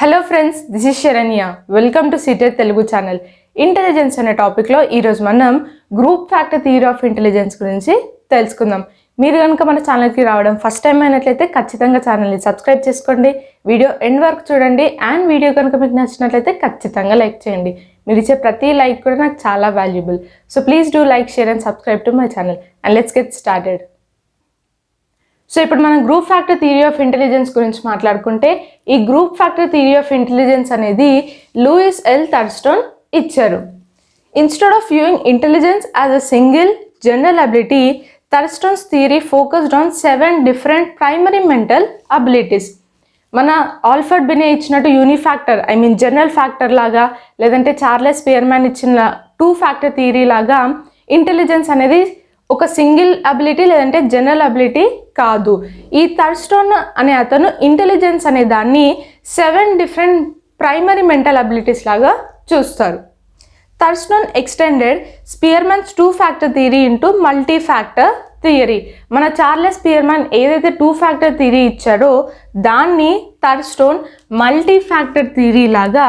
hello friends this is Saranya welcome to సిటే Telugu channel intelligence అనే టాపిక్లో ఈరోజు మనం group factor theory of intelligence గురించి తెలుసుకుందాం మీరు కనుక మన ఛానల్కి రావడం ఫస్ట్ టైం అయినట్లయితే ఖచ్చితంగా ఛానల్ని సబ్స్క్రైబ్ చేసుకోండి వీడియో ఎండ్ వరకు చూడండి అండ్ వీడియో కనుక మీకు నచ్చినట్లయితే ఖచ్చితంగా లైక్ చేయండి మీరు ఇచ్చే ప్రతి లైక్ కూడా నాకు చాలా valuable so please do like share and subscribe to my channel and let's get started so ఇప్పుడు మనం group factor theory of intelligence గురించి మాట్లాడుకుంటే ఈ group factor theory of intelligence అనేది లూయిస్ ఎల్ థర్స్టోన్ ఇచ్చారు instead of viewing intelligence as a single general ability Thurstone's theory focused on seven different primary mental abilities మన Alfred Binet ఇచ్చినట్టు unifactor I mean general factor లాగా లేదంటే Charles పియర్మ్యాన్ ఇచ్చిన two factor theory లాగా intelligence అనేది ఒక single ability లేదంటే general ability కాదు ఈ థర్స్టోన్ అనే అతను ఇంటెలిజెన్స్ అనే దాన్ని seven different primary mental abilities లాగా చూస్తారు Thurstone extended Spearman's two factor theory into multi factor theory మన చార్లెస్ పియర్మన్ ఏదైతే టూ ఫ్యాక్టర్ థియరీ ఇచ్చాడో దాన్ని థర్స్టోన్ మల్టీ ఫ్యాక్టర్ థియరీ లాగా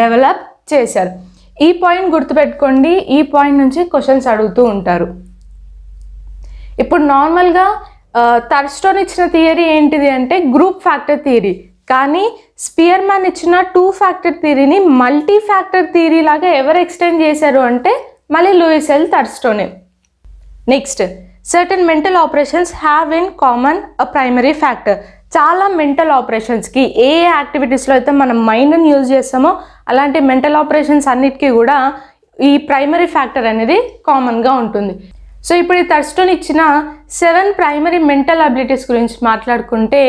డెవలప్ చేశారు ఈ పాయింట్ గుర్తుపెట్టుకోండి ఈ పాయింట్ నుంచి క్వశ్చన్స్ అడుగుతూ ఉంటారు ఇప్పుడు నార్మల్గా తర్స్టోన్ ఇచ్చిన థియరీ ఏంటిది అంటే గ్రూప్ ఫ్యాక్టర్ థియరీ కానీ స్పియర్ మ్యాన్ ఇచ్చిన టూ ఫ్యాక్టర్ థియరీని మల్టీ ఫ్యాక్టర్ థియరీ లాగా ఎవరు ఎక్స్టెండ్ చేశారు అంటే మళ్ళీ లూయిస్ ఎల్ థర్స్టోనే next certain mental operations have in common a primary factor చాలా మెంటల్ ఆపరేషన్స్కి ఏ యాక్టివిటీస్లో అయితే మనం మైండ్ని యూజ్ చేస్తామో అలాంటి మెంటల్ ఆపరేషన్స్ అన్నిటికీ కూడా ఈ ప్రైమరీ ఫ్యాక్టర్ అనేది కామన్గా ఉంటుంది సో ఇప్పుడు ఈ థర్స్టోన్ ఇచ్చిన సెవెన్ ప్రైమరీ మెంటల్ అబిలిటీస్ గురించి మాట్లాడుకుంటే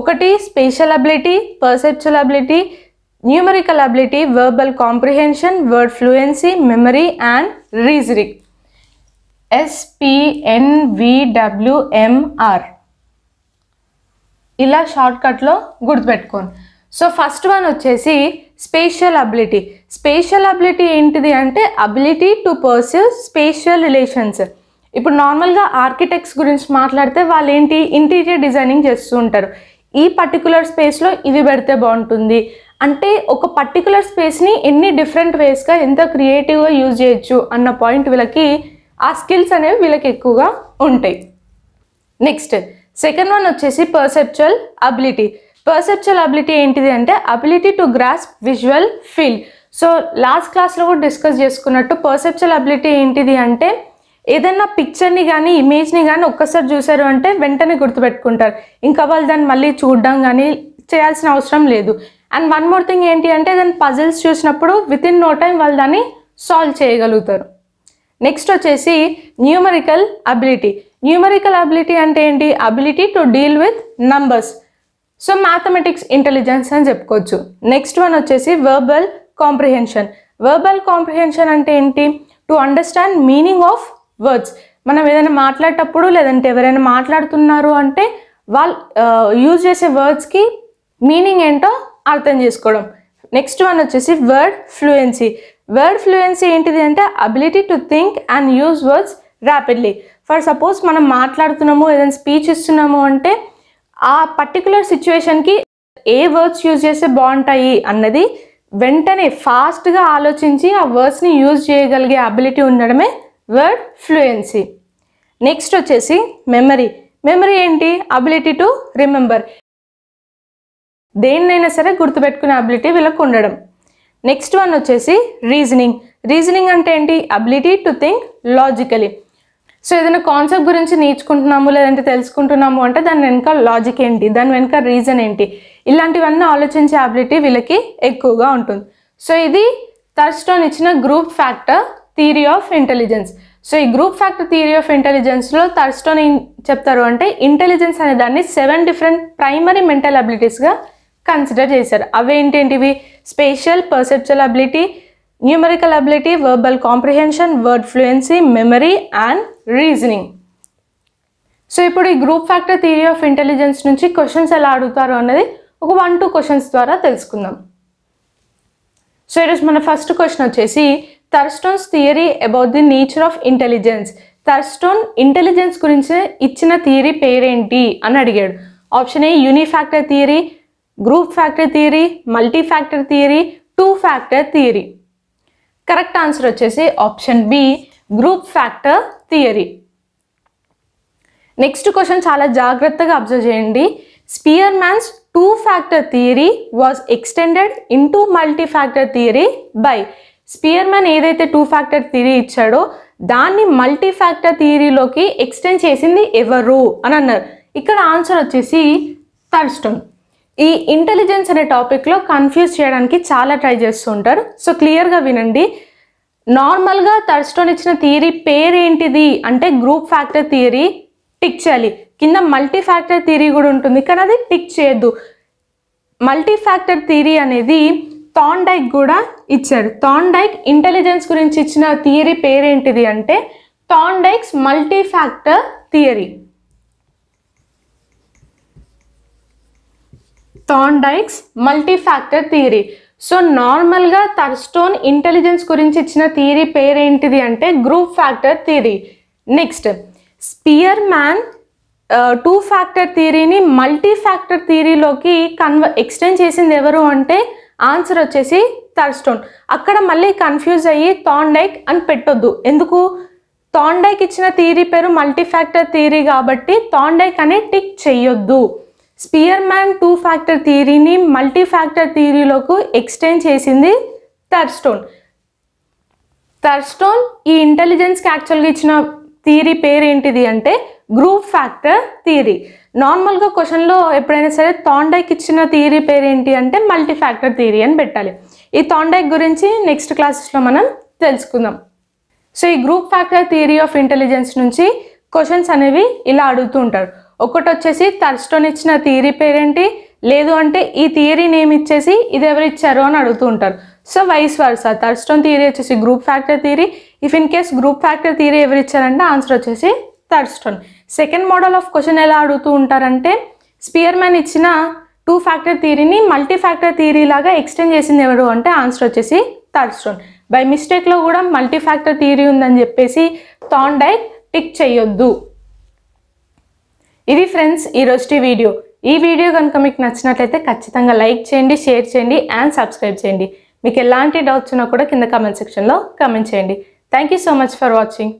ఒకటి spatial ability perceptual ability numerical ability verbal comprehension word fluency memory and reasoning SPNVWMR ఇలా షార్ట్కట్లో గుర్తుపెట్టుకోను సో ఫస్ట్ వన్ వచ్చేసి స్పేషల్ అబిలిటీ స్పేషల్ అబిలిటీ ఏంటిది అంటే ability to perceive spatial relations ఇప్పుడు నార్మల్గా ఆర్కిటెక్ట్స్ గురించి మాట్లాడితే వాళ్ళు ఏంటి ఇంటీరియర్ డిజైనింగ్ చేస్తూ ఉంటారు ఈ పర్టికులర్ స్పేస్లో ఇవి పెడితే బాగుంటుంది అంటే ఒక పర్టికులర్ స్పేస్ని ఎన్ని డిఫరెంట్ వేస్గా ఎంత క్రియేటివ్గా యూజ్ చేయొచ్చు అన్న పాయింట్ వీళ్ళకి ఆ స్కిల్స్ అనేవి వీళ్ళకి ఎక్కువగా ఉంటాయి నెక్స్ట్ సెకండ్ వన్ వచ్చేసి పర్సెప్చువల్ అబిలిటీ పర్సెప్చువల్ అబిలిటీ ఏంటిది అంటే ability to grasp visual field so last క్లాస్లో కూడా డిస్కస్ చేసుకున్నట్టు పర్సెప్చువల్ అబిలిటీ ఏంటిది అంటే ఏదైనా పిక్చర్ని కానీ ఇమేజ్ని కానీ ఒక్కసారి చూసారు అంటే వెంటనే గుర్తుపెట్టుకుంటారు ఇంకా వాళ్ళు దాన్ని మళ్ళీ చూడడం కానీ చేయాల్సిన అవసరం లేదు అండ్ వన్ మోర్ థింగ్ ఏంటి అంటే దాని పజిల్స్ చూసినప్పుడు విత్ ఇన్ నో టైం వాళ్ళు దాన్ని సాల్వ్ చేయగలుగుతారు నెక్స్ట్ వచ్చేసి న్యూమరికల్ అబిలిటీ న్యూమరికల్ అబిలిటీ అంటే ఏంటి ability to deal with numbers so mathematics intelligence అని చెప్పుకోవచ్చు నెక్స్ట్ వన్ వచ్చేసి వర్బల్ కాంప్రిహెన్షన్ వర్బల్ కాంప్రిహెన్షన్ అంటే ఏంటి to understand meaning of words మనం ఏదైనా మాట్లాడేటప్పుడు లేదంటే ఎవరైనా మాట్లాడుతున్నారు అంటే వాళ్ళు యూజ్ చేసే వర్డ్స్కి మీనింగ్ ఏంటో అర్థం చేసుకోవడం నెక్స్ట్ వన్ వచ్చేసి వర్డ్ ఫ్లూయెన్సీ వర్డ్ ఫ్లూయెన్సీ ఏంటిది అంటే ability to think and use words rapidly for suppose మనం మాట్లాడుతున్నాము ఏదైనా స్పీచ్ ఇస్తున్నాము అంటే ఆ పర్టికులర్ సిచ్యువేషన్కి ఏ వర్డ్స్ యూజ్ చేస్తే బాగుంటాయి అన్నది వెంటనే ఫాస్ట్గా ఆలోచించి ఆ వర్డ్స్ని యూజ్ చేయగలిగే అబిలిటీ ఉండడమే వర్డ్ ఫ్లూయెన్సీ నెక్స్ట్ వచ్చేసి మెమరీ మెమరీ ఏంటి అబిలిటీ టు రిమెంబర్ దేన్నైనా సరే గుర్తుపెట్టుకునే అబిలిటీ వీళ్ళకు ఉండడం నెక్స్ట్ వన్ వచ్చేసి రీజనింగ్ రీజనింగ్ అంటే ఏంటి ability to think logically so ఏదైనా కాన్సెప్ట్ గురించి నేర్చుకుంటున్నాము లేదంటే తెలుసుకుంటున్నాము అంటే దాని వెనుక లాజిక్ ఏంటి దాని వెనుక రీజన్ ఏంటి ఇలాంటివన్నీ ఆలోచించే అబిలిటీ వీళ్ళకి ఎక్కువగా ఉంటుంది సో ఇది థర్స్టోన్ ఇచ్చిన group factor theory of intelligence so ఈ గ్రూప్ ఫ్యాక్టర్ థియరీ ఆఫ్ ఇంటెలిజెన్స్లో థర్స్టోన్ ఏం చెప్తారు అంటే ఇంటెలిజెన్స్ అనే దాన్ని సెవెన్ డిఫరెంట్ ప్రైమరీ మెంటల్ అబిలిటీస్గా కన్సిడర్ చేశారు అవేంటేంటివి spatial perceptual ability numerical ability verbal comprehension word fluency memory and reasoning so ఇప్పుడు ఈ group factor theory of intelligence నుంచి క్వశ్చన్స్ ఎలా అడుగుతారు అన్నది ఒక వన్ టూ క్వశ్చన్స్ ద్వారా తెలుసుకుందాం సో ఈరోజు మన ఫస్ట్ క్వశ్చన్ వచ్చేసి Thurstone's theory about the nature of intelligence Thurstone intelligence గురించి ఇచ్చిన థియరీ పేరేంటి అని అడిగాడు option A unifactor theory group factor theory multi factor theory two factor theory correct answer వచ్చేసి option B group factor theory next question చాలా జాగ్రత్తగా observe చేయండి Spearman's two factor theory was extended in multi factor theory by Spearman ఏదైతే two factor theory ఇచ్చాడో దాన్ని multi factor థియరీలోకి extend చేసింది ఎవరు అని అన్నారు ఇక్కడ ఆన్సర్ వచ్చేసి థర్స్టోన్ ఈ ఇంటెలిజెన్స్ అనే టాపిక్లో కన్ఫ్యూజ్ చేయడానికి చాలా ట్రై చేస్తుంటారు సో క్లియర్గా వినండి నార్మల్గా థర్స్టోన్ ఇచ్చిన థియరీ పేరేంటిది అంటే గ్రూప్ ఫ్యాక్టర్ థియరీ టిక్ చేయాలి కింద మల్టీ ఫ్యాక్టర్ థియరీ కూడా ఉంటుంది కానీ అది టిక్ చేయొద్దు మల్టీ ఫ్యాక్టర్ థియరీ అనేది థాండైక్ కూడా ఇచ్చాడు థాండైక్ ఇంటెలిజెన్స్ గురించి ఇచ్చిన థియరీ పేరేంటిది అంటే Thorndike's multi factor theory Thorndike's multi factor theory so నార్మల్గా థర్స్టోన్ ఇంటెలిజెన్స్ గురించి ఇచ్చిన థియరీ పేరేంటిది అంటే group factor theory next Spearman two factor థియరీని మల్టీ ఫ్యాక్టర్ థియరీలోకి కన్వ ఎక్స్టెండ్ చేసింది ఎవరు అంటే ఆన్సర్ వచ్చేసి థర్డ్ స్టోన్ అక్కడ మళ్ళీ కన్ఫ్యూజ్ అయ్యి థాండైక్ అని పెట్టొద్దు ఎందుకు థాండైక్ ఇచ్చిన థీరీ పేరు మల్టీ ఫ్యాక్టర్ థీరీ కాబట్టి థాండైక్ అనే టిక్ చెయ్యొద్దు స్పియర్ మ్యాన్ టూ ఫ్యాక్టర్ థీరీని ఫ్యాక్టర్ థీరీలోకి ఎక్స్టెండ్ చేసింది థర్డ్ స్టోన్ థర్డ్ స్టోన్ ఈ ఇంటెలిజెన్స్కి యాక్చువల్గా ఇచ్చిన థీరీ పేరు ఏంటిది అంటే గ్రూప్ ఫ్యాక్టర్ థియరీ నార్మల్గా క్వశ్చన్లో ఎప్పుడైనా సరే థాండైక్ ఇచ్చిన థియరీ పేరేంటి అంటే మల్టీ ఫ్యాక్టర్ థియరీ అని పెట్టాలి ఈ థాండైక్ గురించి నెక్స్ట్ క్లాసెస్లో మనం తెలుసుకుందాం సో ఈ group factor theory of intelligence నుంచి క్వశ్చన్స్ అనేవి ఇలా అడుగుతూ ఉంటారు ఒకటి వచ్చేసి తర్స్టోన్ ఇచ్చిన థియరీ పేరేంటి లేదు అంటే ఈ థియరీ నేమ్ ఇచ్చేసి ఇది ఎవరు ఇచ్చారు అని అడుగుతూ ఉంటారు so vice versa Thurstone theory వచ్చేసి group factor theory if in case group factor theory ఎవరు ఇచ్చారంటే ఆన్సర్ వచ్చేసి Thurstone second model of question ఎలా అడుగుతూ ఉంటారంటే స్పియర్ మ్యాన్ ఇచ్చిన టూ ఫ్యాక్టర్ థీరీని మల్టీ ఫ్యాక్టర్ థీరీ లాగా ఎక్స్టెండ్ చేసింది ఎవరు అంటే ఆన్సర్ వచ్చేసి థర్డ్ స్టోన్ బై మిస్టేక్లో కూడా మల్టీ ఫ్యాక్టర్ థియరీ ఉందని చెప్పేసి థాండైక్ టిక్ చేయొద్దు ఇది ఫ్రెండ్స్ ఈరోజుటి వీడియో ఈ వీడియో కనుక మీకు నచ్చినట్లయితే ఖచ్చితంగా లైక్ చేయండి షేర్ చేయండి అండ్ సబ్స్క్రైబ్ చేయండి మీకు ఎలాంటి డౌట్స్ ఉన్నా కూడా కింద కమెంట్ సెక్షన్లో కమెంట్ చేయండి thank so much for watching